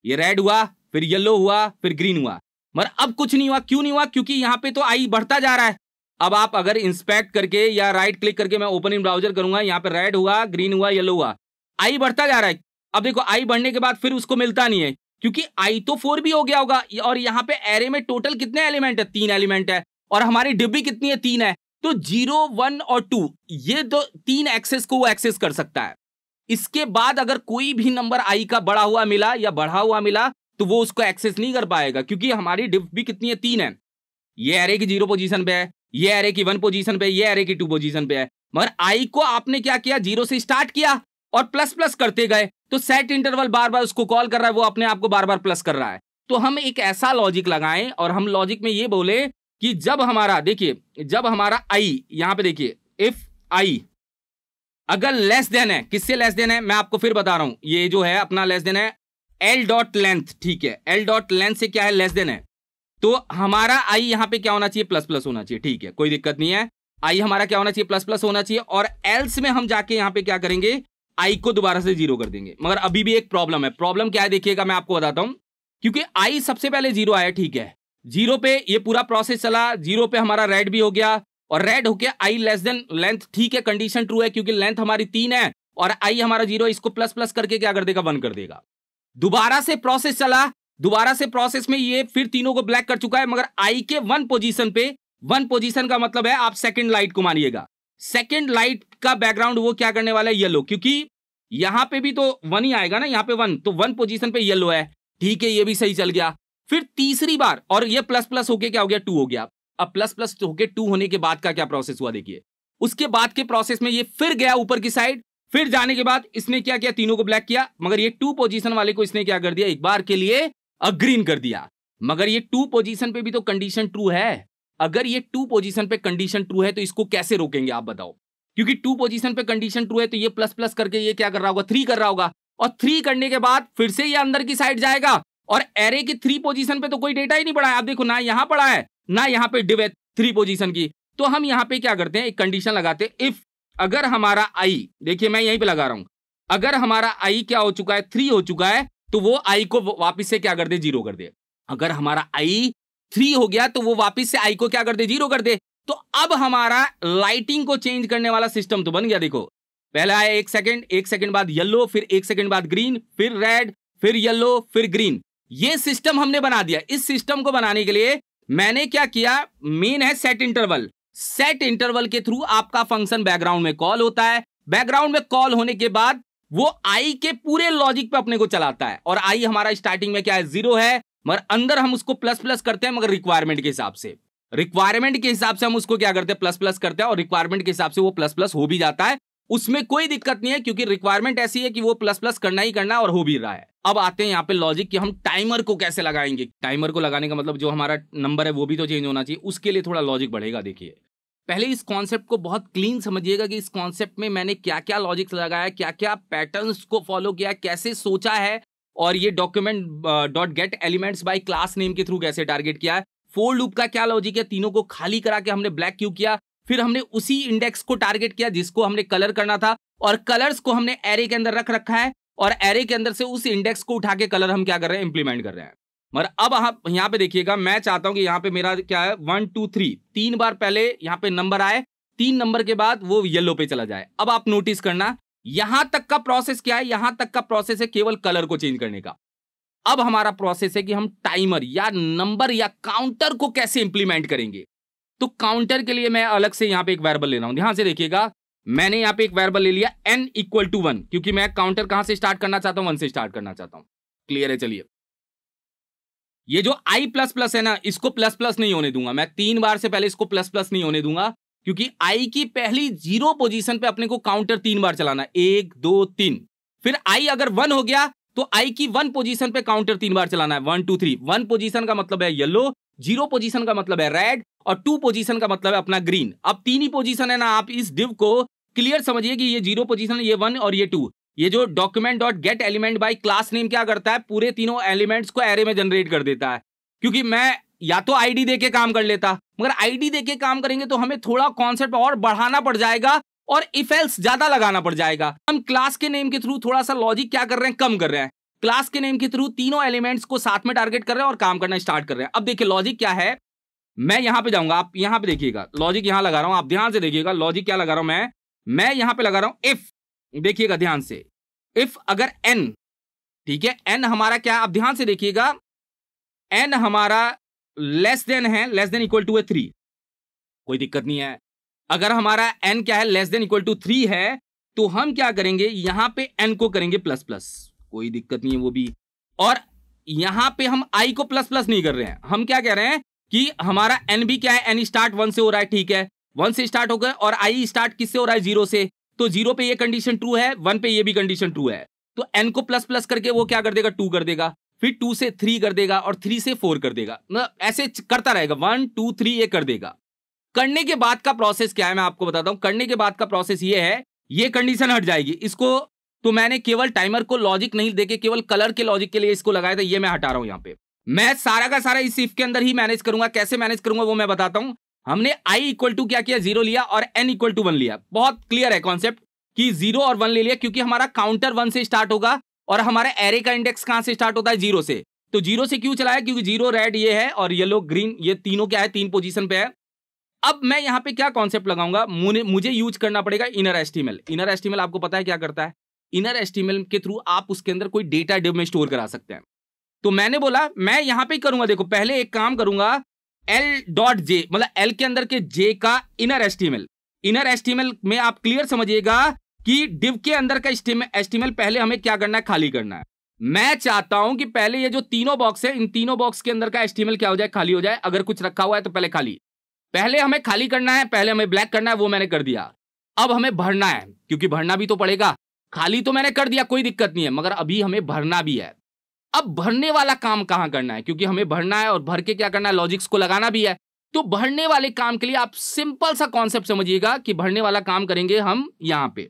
ये रेड हुआ फिर येलो हुआ फिर ग्रीन हुआ मगर अब कुछ नहीं हुआ क्यों नहीं हुआ क्योंकि यहाँ पे तो आई बढ़ता जा रहा है अब आप अगर इंस्पेक्ट करके या राइट क्लिक करके मैं ओपन इन ब्राउजर करूंगा यहाँ पे रेड हुआ ग्रीन हुआ येलो हुआ आई बढ़ता जा रहा है अब देखो आई बढ़ने के बाद फिर उसको मिलता नहीं है क्योंकि आई तो फोर भी हो गया होगा और यहाँ पे एरे में टोटल कितने एलिमेंट है तीन एलिमेंट है और हमारी डिब्बी कितनी है तीन है तो जीरो वन और टू ये दो तीन एक्सेस को वो एक्सेस कर सकता है इसके बाद अगर कोई भी नंबर आई का बड़ा हुआ मिला या बढ़ा हुआ मिला तो वो उसको एक्सेस नहीं कर पाएगा क्योंकि हमारी डिप भी कितनी है तीन है ये एरे की जीरो पोजीशन पे है ये एरे की वन पोजीशन पे ये एरे की टू पोजीशन पे है मगर आई को आपने क्या किया जीरो से स्टार्ट किया और प्लस प्लस करते गए तो सेट इंटरवल बार बार उसको कॉल कर रहा है वो अपने आप को बार बार प्लस कर रहा है तो हम एक ऐसा लॉजिक लगाएं और हम लॉजिक में ये बोले कि जब हमारा देखिए जब हमारा आई यहां पे देखिए इफ आई अगर लेस देन है किससे लेस देन है मैं आपको फिर बता रहा हूं ये जो है अपना लेस देन है एल डॉट लेंथ ठीक है एल डॉट लेंथ से क्या है लेस देन है तो हमारा आई यहां पे क्या होना चाहिए प्लस प्लस होना चाहिए ठीक है कोई दिक्कत नहीं है आई हमारा क्या होना चाहिए प्लस प्लस होना चाहिए और एल्स में हम जाके यहां पे क्या करेंगे आई को दोबारा से जीरो कर देंगे मगर अभी भी एक प्रॉब्लम है प्रॉब्लम क्या है देखिएगा मैं आपको बताता हूं क्योंकि आई सबसे पहले जीरो आया ठीक है जीरो पे ये पूरा प्रोसेस चला जीरो पे हमारा रेड भी हो गया और रेड होके आई लेस देन लेंथ ठीक है कंडीशन ट्रू है क्योंकि लेंथ हमारी तीन है और आई हमारा जीरो इसको प्लस प्लस करके क्या कर देगा वन कर देगा दोबारा से प्रोसेस चला दोबारा से प्रोसेस में ये फिर तीनों को ब्लैक कर चुका है मगर आई के वन पोजीशन पे वन पोजीशन का मतलब है आप सेकंड लाइट को मानिएगा सेकंड लाइट का बैकग्राउंड वो क्या करने वाला है येलो क्योंकि यहां पे भी तो वन ही आएगा ना यहाँ पे वन तो वन पोजीशन पे येलो है ठीक है ये भी सही चल गया फिर तीसरी बार और ये प्लस प्लस होके क्या हो गया टू हो गया अब प्लस प्लस होके टू होने के बाद का क्या प्रोसेस हुआ देखिए उसके बाद के प्रोसेस में ये फिर गया ऊपर की साइड फिर जाने के बाद इसने क्या किया तीनों को ब्लैक किया मगर ये टू पोजीशन वाले को इसने क्या कर दिया एक बार के लिए अग्रीन कर दिया मगर ये टू पोजीशन पे भी तो कंडीशन ट्रू है अगर ये टू पोजीशन पे कंडीशन ट्रू है तो इसको कैसे रोकेंगे आप बताओ क्योंकि टू पोजीशन पे कंडीशन ट्रू है तो ये प्लस प्लस करके ये क्या कर रहा होगा थ्री कर रहा होगा और थ्री करने के बाद फिर से ये अंदर की साइड जाएगा और एरे की थ्री पोजीशन पे तो कोई डेटा ही नहीं पड़ा है आप देखो ना यहाँ पड़ा है ना यहाँ पे डिवे थ्री पोजीशन की तो हम यहाँ पे क्या करते हैं एक कंडीशन लगाते हैं इफ अगर हमारा आई देखिए मैं यहीं पे लगा रहा हूं अगर हमारा आई क्या हो चुका है थ्री हो चुका है तो वो आई को वापिस से क्या कर दे जीरो कर दे अगर हमारा आई थ्री हो गया तो वो वापिस से आई को क्या कर दे जीरो कर दे तो अब हमारा लाइटिंग को चेंज करने वाला सिस्टम तो बन गया देखो पहला आया एक सेकंड एक सेकंड बाद येलो फिर एक सेकंड बाद ग्रीन फिर रेड फिर येलो फिर ग्रीन ये सिस्टम हमने बना दिया इस सिस्टम को बनाने के लिए मैंने क्या किया मेन है सेट इंटरवल सेट इंटरवल के थ्रू आपका फंक्शन बैकग्राउंड में कॉल होता है बैकग्राउंड में कॉल होने के बाद वो आई के पूरे लॉजिक पे अपने को चलाता है और आई हमारा स्टार्टिंग में क्या है जीरो है मगर अंदर हम उसको प्लस प्लस करते हैं मगर रिक्वायरमेंट के हिसाब से रिक्वायरमेंट के हिसाब से हम उसको क्या करते हैं प्लस प्लस करते हैं और रिक्वायरमेंट के हिसाब से वो प्लस प्लस हो भी जाता है उसमें कोई दिक्कत नहीं है क्योंकि रिक्वायरमेंट ऐसी है कि वो प्लस प्लस करना ही करना और हो भी रहा है अब आते हैं यहाँ पे लॉजिक कि हम टाइमर को कैसे लगाएंगे टाइमर को लगाने का मतलब जो हमारा नंबर है वो भी तो चेंज होना चाहिए उसके लिए थोड़ा लॉजिक बढ़ेगा देखिए पहले इस कॉन्सेप्ट को बहुत क्लीन समझिएगा कि इस कॉन्सेप्ट में मैंने क्या क्या लॉजिक लगाया क्या क्या पैटर्न्स को फॉलो किया कैसे सोचा है और ये document dot get elements by class name के थ्रू कैसे टारगेट किया है फोर लूप का क्या लॉजिक है तीनों को खाली करा के हमने ब्लैक क्यू किया फिर हमने उसी इंडेक्स को टारगेट किया जिसको हमने कलर करना था और कलर्स को हमने एरे के अंदर रख रखा है और एरे के अंदर से उस इंडेक्स को उठा के कलर हम क्या कर रहे हैं इंप्लीमेंट कर रहे हैं मगर अब आप यहाँ पे देखिएगा मैं चाहता हूँ कि यहाँ पे मेरा क्या है वन टू थ्री तीन बार पहले यहाँ पे नंबर आए तीन नंबर के बाद वो येलो पे चला जाए अब आप नोटिस करना यहां तक का प्रोसेस क्या है यहां तक का प्रोसेस है केवल कलर को चेंज करने का अब हमारा प्रोसेस है कि हम टाइमर या नंबर या काउंटर को कैसे इंप्लीमेंट करेंगे तो काउंटर के लिए मैं अलग से यहां पे एक वेरबल ले रहा हूं ध्यान से देखिएगा मैंने यहां पे एक वेरबल ले लिया एन इक्वल टू वन क्योंकि मैं काउंटर कहां से स्टार्ट करना चाहता हूं वन से स्टार्ट करना चाहता हूं क्लियर है चलिए ये जो आई प्लस प्लस है ना इसको प्लस प्लस नहीं होने दूंगा मैं तीन बार से पहले इसको प्लस प्लस नहीं होने दूंगा क्योंकि आई की पहली जीरो पोजीशन पे अपने को काउंटर तीन बार चलाना एक दो तीन फिर आई अगर वन हो गया तो आई की वन पोजीशन पे काउंटर तीन बार चलाना है one two three one position का मतलब है येलो जीरो पोजीशन का मतलब है रेड और टू पोजीशन का मतलब है अपना ग्रीन अब तीन ही पोजीशन है ना आप इस डिव को क्लियर समझिए कि ये जीरो पोजीशन ये वन और ये टू ये जो document dot get element by class name क्या करता है पूरे तीनों एलिमेंट्स को एरे में जनरेट कर देता है क्योंकि मैं या तो आईडी देके काम कर लेता मगर आईडी देके काम करेंगे तो हमें थोड़ा कॉन्सेप्ट और बढ़ाना पड़ जाएगा और इफेल्स ज्यादा लगाना पड़ जाएगा हम क्लास के नेम के थ्रू थोड़ा सा लॉजिक क्या कर रहे हैं कम कर रहे हैं क्लास के नेम के थ्रू तीनों एलिमेंट्स को साथ में टारगेट कर रहे हैं और काम करना स्टार्ट कर रहे हैं अब देखिए लॉजिक क्या है मैं यहां पे जाऊंगा आप यहां पे देखिएगा लॉजिक यहां लगा रहा हूं आप ध्यान से देखिएगा लॉजिक क्या लगा रहा हूं मैं मैं यहां पे लगा रहा हूं इफ देखिएगा ध्यान से इफ अगर एन ठीक है एन हमारा क्या आप ध्यान से देखिएगा एन हमारा लेस देन है less than equal to uh three कोई दिक्कत नहीं है अगर हमारा एन क्या है less than equal to three है तो हम क्या करेंगे यहां पे एन को करेंगे प्लस प्लस कोई दिक्कत नहीं है वो भी और यहां पे हम आई को प्लस प्लस नहीं कर रहे हैं हम क्या कह रहे हैं कि हमारा एन भी क्या है एन स्टार्ट वन से हो रहा है ठीक है वन से स्टार्ट हो गए और आई स्टार्ट किससे हो रहा है जीरो से तो जीरो पे ये कंडीशन ट्रू है वन पे ये भी कंडीशन ट्रू है तो एन को प्लस प्लस करके वो क्या कर देगा टू कर देगा फिर टू से थ्री कर देगा और थ्री से फोर कर देगा मतलब ऐसे करता रहेगा वन टू थ्री ये कर देगा करने के बाद का प्रोसेस क्या है मैं आपको बताता हूं करने के बाद का प्रोसेस ये है ये कंडीशन हट जाएगी इसको तो मैंने केवल टाइमर को लॉजिक नहीं देके केवल कलर के लॉजिक के लिए इसको लगाया था ये मैं हटा रहा हूं यहाँ पे मैं सारा का सारा इस इफ के अंदर ही मैनेज करूंगा कैसे मैनेज करूंगा वो मैं बताता हूँ हमने आई इक्वल टू क्या किया जीरो लिया और एन इक्वल टू वन लिया बहुत क्लियर है कॉन्सेप्ट कि जीरो और वन ले लिया क्योंकि हमारा काउंटर वन से स्टार्ट होगा और हमारा एरे का इंडेक्स कहां से स्टार्ट होता है जीरो से तो जीरो से क्यों चलाया क्योंकि जीरो रेड ये है और येलो ग्रीन ये तीनों क्या है तीन पोजिशन पे है अब मैं यहाँ पे क्या कॉन्सेप्ट लगाऊंगा मुझे यूज करना पड़ेगा इनर एस्टिमेल इनर एस्टिमेल आपको पता है क्या करता है इनर एस्टिमेल के थ्रू आप उसके अंदर कोई डेटा डेब में स्टोर करा सकते हैं तो मैंने बोला मैं यहाँ पे करूंगा देखो पहले एक काम करूंगा एल डॉट जे मतलब एल के अंदर के जे का इनर एस्टिमेल इनर एस्टिमेल में आप क्लियर समझिएगा कि डिव के अंदर का एस्टिमेल पहले हमें क्या करना है खाली करना है मैं चाहता हूं कि पहले ये जो तीनों बॉक्स है इन तीनों बॉक्स के अंदर का एस्टिमेल क्या हो जाए खाली हो जाए अगर कुछ रखा हुआ है तो पहले खाली पहले हमें खाली करना है पहले हमें ब्लैक करना है वो मैंने कर दिया अब हमें भरना है क्योंकि भरना भी तो पड़ेगा खाली तो मैंने कर दिया कोई दिक्कत नहीं है मगर अभी हमें भरना भी है अब भरने वाला काम कहां करना है क्योंकि हमें भरना है और भर के क्या करना है लॉजिक्स को लगाना भी है तो भरने वाले काम के लिए आप सिंपल सा कॉन्सेप्ट समझिएगा कि भरने वाला काम करेंगे हम यहां पे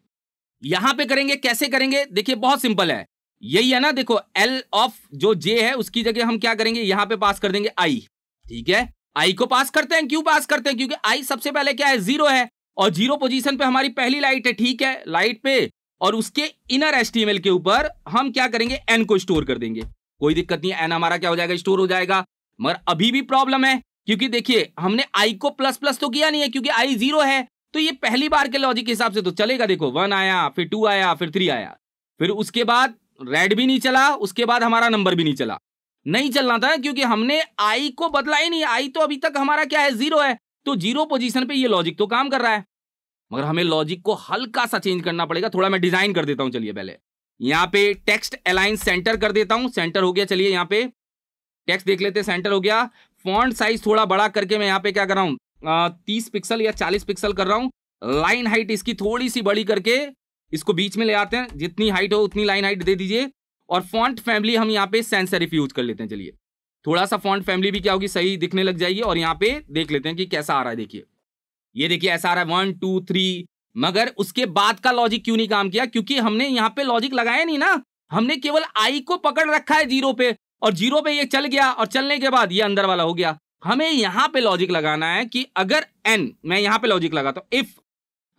यहां पे करेंगे कैसे करेंगे देखिए बहुत सिंपल है यही है ना देखो एल ऑफ जो जे है उसकी जगह हम क्या करेंगे यहां पे पास कर देंगे आई ठीक है आई को पास करते हैं क्यों पास करते हैं क्योंकि आई सबसे पहले क्या है जीरो है और जीरो पोजिशन पे हमारी पहली लाइट है ठीक है लाइट पे और उसके इनर एस के ऊपर हम क्या करेंगे एन को स्टोर कर देंगे कोई दिक्कत नहीं एन हमारा क्या हो जाएगा स्टोर हो जाएगा मगर अभी भी प्रॉब्लम है क्योंकि देखिए हमने आई को प्लस प्लस तो किया नहीं है क्योंकि आई जीरो है तो ये पहली बार के लॉजिक के हिसाब से तो चलेगा देखो वन आया फिर टू आया फिर थ्री आया फिर उसके बाद रेड भी नहीं चला उसके बाद हमारा नंबर भी नहीं चला नहीं चलना था क्योंकि हमने आई को बदला ही नहीं आई तो अभी तक हमारा क्या है जीरो है तो जीरो पोजिशन पे ये लॉजिक तो काम कर रहा है मगर हमें लॉजिक को हल्का सा चेंज करना पड़ेगा थोड़ा मैं डिजाइन कर देता हूं चलिए पहले यहाँ पे टेक्स्ट अलाइन सेंटर कर देता हूं सेंटर हो गया चलिए यहाँ पे टेक्स्ट देख लेते हैं सेंटर हो गया फॉन्ट साइज थोड़ा बड़ा करके मैं यहाँ पे क्या कर रहा हूँ तीस पिक्सल या चालीस पिक्सल कर रहा हूँ लाइन हाइट इसकी थोड़ी सी बड़ी करके इसको बीच में ले आते हैं जितनी हाइट हो उतनी लाइन हाइट दे दीजिए और फॉन्ट फैमिली हम यहाँ पे सेंस सेरिफ यूज कर लेते हैं चलिए थोड़ा सा फॉन्ट फैमिली भी क्या होगी सही दिखने लग जाएगी और यहाँ पे देख लेते हैं कि कैसा आ रहा है देखिए ये देखिए ऐसा आ रहा है वन टू थ्री मगर उसके बाद का लॉजिक क्यों नहीं काम किया क्योंकि हमने यहाँ पे लॉजिक लगाया नहीं ना हमने केवल आई को पकड़ रखा है जीरो पे और जीरो पे ये चल गया और चलने के बाद ये अंदर वाला हो गया हमें यहाँ पे लॉजिक लगाना है कि अगर एन मैं यहाँ पे लॉजिक लगाता हूं इफ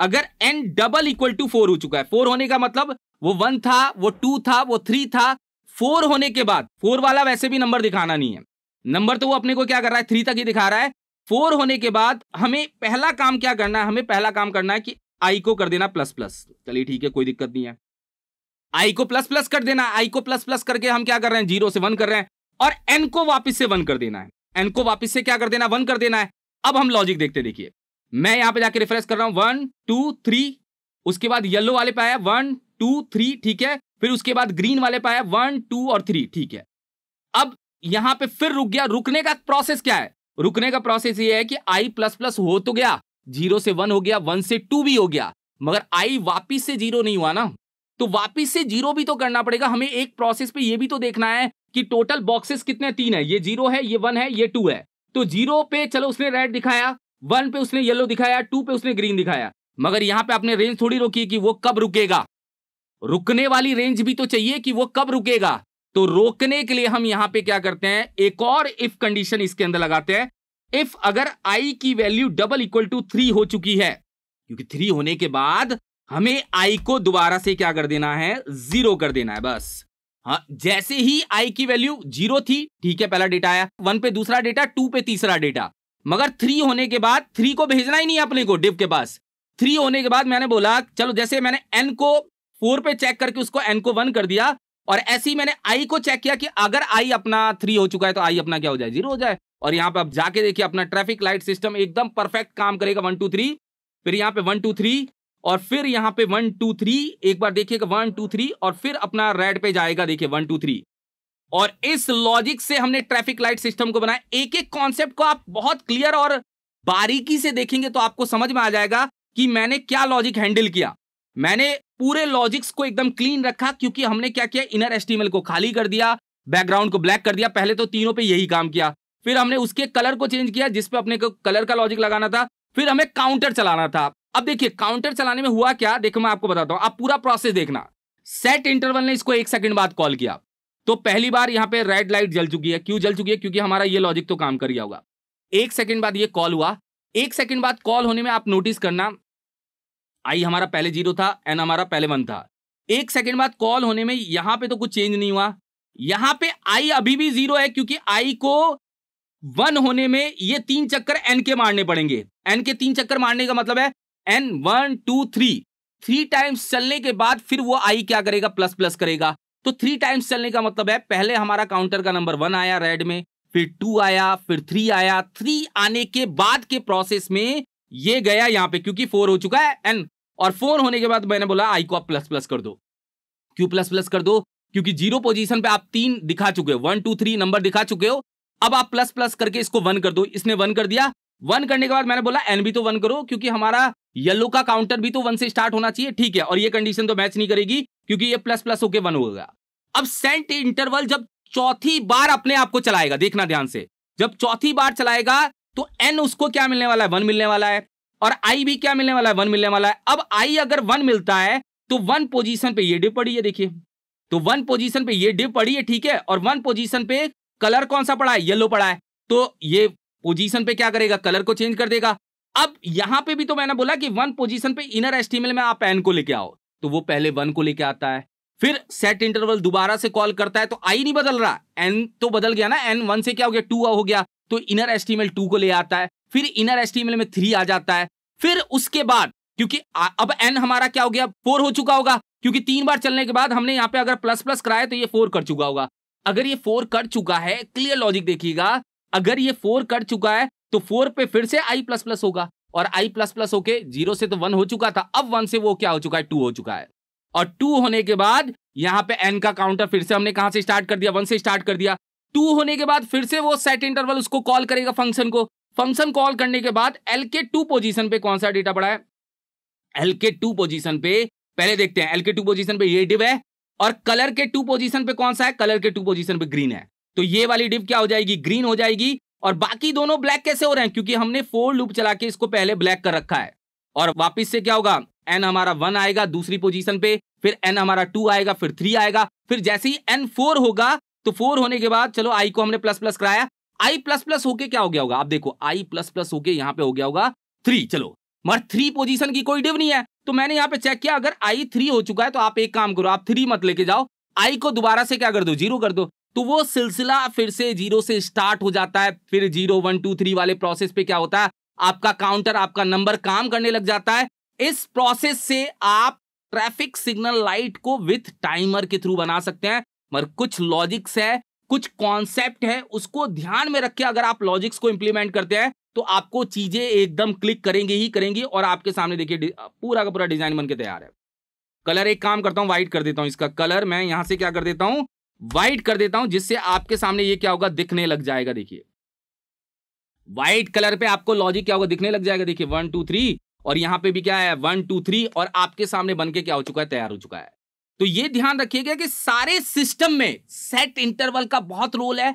अगर N double equal to four हो चुका है फोर होने का मतलब वो वन था वो टू था वो थ्री था फोर होने के बाद फोर वाला वैसे भी नंबर दिखाना नहीं है नंबर तो वो अपने को क्या कर रहा है थ्री तक ही दिखा रहा है फोर होने के बाद हमें पहला काम क्या करना है हमें पहला काम करना है कि आई को कर देना प्लस प्लस चलिए ठीक है कोई दिक्कत नहीं है आई को प्लस प्लस कर देना आई को प्लस प्लस करके हम क्या कर रहे हैं जीरो से वन कर रहे हैं और एन को वापिस से वन कर देना है एन को वापिस से क्या कर देना वन कर देना है अब हम लॉजिक देखते देखिए मैं यहां पे जाके रिफ्रेश कर रहा हूं वन टू थ्री उसके बाद येलो वाले पे आया वन टू थ्री ठीक है फिर उसके बाद ग्रीन वाले पे आया वन टू और थ्री ठीक है अब यहां पे फिर रुक गया रुकने का प्रोसेस क्या है रुकने का प्रोसेस ये है कि आई प्लस प्लस हो तो गया जीरो से वन हो गया वन से टू भी हो गया मगर आई वापिस से जीरो नहीं हुआ ना तो वापिस से जीरो भी तो करना पड़ेगा हमें एक प्रोसेस पे ये भी तो देखना है कि टोटल बॉक्सेस कितने तीन है ये जीरो है ये वन है ये टू है तो जीरो पे चलो उसने रेड दिखाया वन पे उसने येलो दिखाया टू पे उसने ग्रीन दिखाया मगर यहाँ पे आपने रेंज थोड़ी रोकी कि वो कब रुकेगा रुकने वाली रेंज भी तो चाहिए कि वो कब रुकेगा तो रोकने के लिए हम यहां पे क्या करते हैं एक और इफ कंडीशन इसके अंदर लगाते हैं इफ अगर आई की value double equal to three हो चुकी है क्योंकि थ्री होने के बाद हमें आई को दोबारा से क्या कर देना है जीरो कर देना है बस हाँ जैसे ही आई की वैल्यू जीरो थी ठीक है पहला डेटा आया वन पे दूसरा डेटा टू पे तीसरा डेटा मगर थ्री होने के बाद थ्री को भेजना ही नहीं अपने को डिप के पास थ्री होने के बाद मैंने बोला चलो जैसे मैंने एन को फोर पे चेक करके उसको एन को वन कर दिया और ऐसे ही मैंने आई को चेक किया कि अगर आई अपना थ्री हो चुका है तो आई अपना क्या हो जाए जीरो हो जाए और यहाँ पे आप जाके देखिए अपना ट्रैफिक लाइट सिस्टम एकदम परफेक्ट काम करेगा वन टू थ्री फिर यहाँ पे वन टू थ्री और फिर यहाँ पे वन टू थ्री एक बार देखिएगा वन टू थ्री और फिर अपना रेड पे जाएगा देखिए वन टू थ्री और इस लॉजिक से हमने ट्रैफिक लाइट सिस्टम को बनाया एक एक कॉन्सेप्ट को आप बहुत क्लियर और बारीकी से देखेंगे तो आपको समझ में आ जाएगा कि मैंने क्या लॉजिक हैंडल किया मैंने पूरे लॉजिक्स को एकदम क्लीन रखा क्योंकि हमने क्या किया इनर एस्टिमल को खाली कर दिया बैकग्राउंड को ब्लैक कर दिया पहले तो तीनों पे यही काम किया फिर हमने उसके कलर को चेंज किया जिसपे अपने को कलर का लॉजिक लगाना था फिर हमें काउंटर चलाना था अब देखिए काउंटर चलाने में हुआ क्या देखो मैं आपको बताता हूँ आप पूरा प्रोसेस देखना सेट इंटरवल ने इसको एक सेकंड बाद कॉल किया तो पहली बार यहाँ पे रेड लाइट जल चुकी है क्यों जल चुकी है क्योंकि हमारा ये लॉजिक तो काम कर गया होगा एक सेकंड बाद ये कॉल हुआ एक सेकंड बाद कॉल होने में आप नोटिस करना आई हमारा पहले जीरो था एन हमारा पहले वन था एक सेकेंड बाद कॉल होने में यहां पे तो कुछ चेंज नहीं हुआ यहां पे आई अभी भी जीरो है क्योंकि आई को वन होने में ये तीन चक्कर एन के मारने पड़ेंगे एन के तीन चक्कर मारने का मतलब है N one two three three times चलने के बाद फिर वो आई क्या करेगा प्लस प्लस करेगा तो थ्री टाइम्स चलने का मतलब है पहले हमारा काउंटर का नंबर वन आया रेड में फिर टू आया फिर थ्री आया थ्री आने के बाद के प्रोसेस में ये गया यहां पे क्योंकि फोर हो चुका है एन और फोर होने के बाद मैंने बोला आई को आप प्लस प्लस कर दो क्यों प्लस प्लस कर दो क्योंकि जीरो पोजीशन पे आप तीन दिखा चुके हो वन टू थ्री नंबर दिखा चुके हो अब आप प्लस प्लस करके इसको वन कर दो इसने वन कर दिया वन करने के बाद मैंने बोला एन भी तो वन करो क्योंकि हमारा येलो का काउंटर भी तो वन से स्टार्ट होना चाहिए ठीक है और ये कंडीशन तो मैच नहीं करेगी क्योंकि ये प्लस प्लस होके वन होगा अब सेंट इंटरवल जब चौथी बार अपने आप को चलाएगा देखना ध्यान से जब चौथी बार चलाएगा तो एन उसको क्या मिलने वाला है वन मिलने वाला है और आई भी क्या मिलने वाला है वन मिलने वाला है अब आई अगर वन मिलता है तो वन पोजिशन पे ये डिप पड़ी है देखिए तो वन पोजिशन पे ये डिप पड़ी है ठीक है और वन पोजिशन पे कलर कौन सा पड़ा है येलो पड़ा है तो ये पोजिशन पे क्या करेगा कलर को चेंज कर देगा अब यहां पे भी तो मैंने बोला कि वन पोजीशन पे इनर एस्टिमेल में आप एन को लेके आओ तो वो पहले वन को लेके आता है फिर सेट इंटरवल दोबारा से कॉल करता है तो आई नहीं बदल रहा एन तो बदल गया ना एन वन से क्या हो गया टू हो गया तो इनर एस टू को ले आता है फिर इनर एस में थ्री आ जाता है फिर उसके बाद क्योंकि अब एन हमारा क्या हो गया फोर हो चुका होगा क्योंकि तीन बार चलने के बाद हमने यहाँ पे अगर प्लस प्लस कराया तो ये फोर कर चुका होगा अगर ये फोर कर चुका है क्लियर लॉजिक देखिएगा अगर ये फोर कर चुका है तो फोर पे फिर से आई प्लस प्लस होगा और आई प्लस प्लस होके जीरो से तो वन हो चुका था अब वन से वो क्या हो चुका है टू हो चुका है और टू होने के बाद यहाँ पे एन का काउंटर फिर से हमने कहा से स्टार्ट कर दिया वन से स्टार्ट कर दिया टू होने के बाद फिर से वो सेट इंटरवल उसको कॉल करेगा फंक्शन को फंक्शन कॉल करने के बाद एल के टू पोजिशन पे कौन सा डेटा पड़ा है एल के टू पोजिशन पे पहले देखते हैं एल के टू पोजिशन पे ये डिव है और कलर के टू पोजिशन पे कौन सा है कलर के टू पोजिशन पे ग्रीन है तो ये वाली डिव क्या हो जाएगी ग्रीन हो जाएगी और बाकी दोनों ब्लैक कैसे हो रहे हैं क्योंकि हमने फोर लूप चला के इसको पहले ब्लैक कर रखा है और वापिस से क्या होगा एन हमारा वन आएगा दूसरी पोजीशन पे फिर एन हमारा टू आएगा फिर थ्री आएगा फिर जैसे ही एन फोर होगा तो फोर होने के बाद चलो आई को हमने प्लस प्लस कराया आई प्लस प्लस होके क्या हो गया होगा आप देखो आई प्लस प्लस होके यहाँ पे हो गया होगा थ्री चलो मगर थ्री पोजिशन की कोई डिव नहीं है तो मैंने यहाँ पे चेक किया अगर आई थ्री हो चुका है तो आप एक काम करो आप थ्री मत लेके जाओ आई को दोबारा से क्या कर दो जीरो कर दो तो वो सिलसिला फिर से जीरो से स्टार्ट हो जाता है फिर जीरो वन टू थ्री वाले प्रोसेस पे क्या होता है आपका काउंटर आपका नंबर काम करने लग जाता है इस प्रोसेस से आप ट्रैफिक सिग्नल लाइट को विथ टाइमर के थ्रू बना सकते हैं मगर कुछ लॉजिक्स है कुछ कॉन्सेप्ट है उसको ध्यान में रख के अगर आप लॉजिक्स को इंप्लीमेंट करते हैं तो आपको चीजें एकदम क्लिक करेंगे ही करेंगी और आपके सामने देखिए पूरा का पूरा डिजाइन बन के तैयार है कलर एक काम करता हूं व्हाइट कर देता हूं इसका कलर मैं यहां से क्या कर देता हूं व्हाइट कर देता हूं जिससे आपके सामने ये क्या होगा दिखने लग जाएगा देखिए व्हाइट कलर पे आपको लॉजिक क्या होगा दिखने लग जाएगा देखिए वन टू थ्री और यहां पे भी क्या है वन टू थ्री और आपके सामने बन के क्या हो चुका है तैयार हो चुका है तो ये ध्यान रखिएगा कि सारे सिस्टम में सेट इंटरवल का बहुत रोल है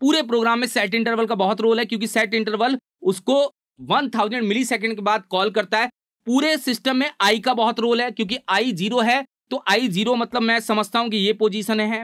पूरे प्रोग्राम में सेट इंटरवल का बहुत रोल है क्योंकि सेट इंटरवल उसको 1000 मिली सेकेंड के बाद कॉल करता है पूरे सिस्टम में आई का बहुत रोल है क्योंकि आई जीरो है तो आई जीरो मतलब मैं समझता हूं कि ये पोजीशन है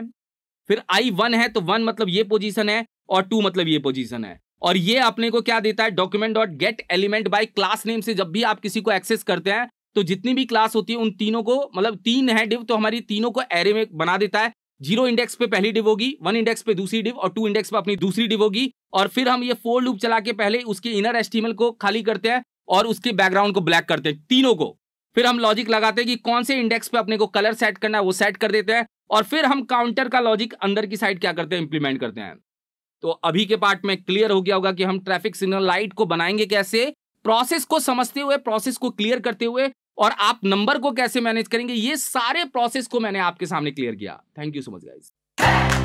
फिर आई वन है तो वन मतलब ये पोजीशन है और टू मतलब ये पोजीशन है और ये अपने को क्या देता है document dot get element by class name से जब भी आप किसी को एक्सेस करते हैं तो जितनी भी क्लास होती है उन तीनों को मतलब तीन है डिव तो हमारी तीनों को एरे में बना देता है जीरो इंडेक्स पे पहली डिव होगी वन इंडेक्स पे दूसरी डिव और टू इंडेक्स पे अपनी दूसरी डिव होगी और फिर हम ये फोर लूप चला के पहले उसके इनर एस्टिमल को खाली करते हैं और उसके बैकग्राउंड को ब्लैक करते हैं तीनों को फिर हम लॉजिक लगाते हैं कि कौन से इंडेक्स पे अपने को कलर सेट करना है वो सेट कर देते हैं और फिर हम काउंटर का लॉजिक अंदर की साइड क्या करते हैं इंप्लीमेंट करते हैं तो अभी के पार्ट में क्लियर हो गया होगा कि हम ट्रैफिक सिग्नल लाइट को बनाएंगे कैसे प्रोसेस को समझते हुए प्रोसेस को क्लियर करते हुए और आप नंबर को कैसे मैनेज करेंगे ये सारे प्रोसेस को मैंने आपके सामने क्लियर किया thank you so much guys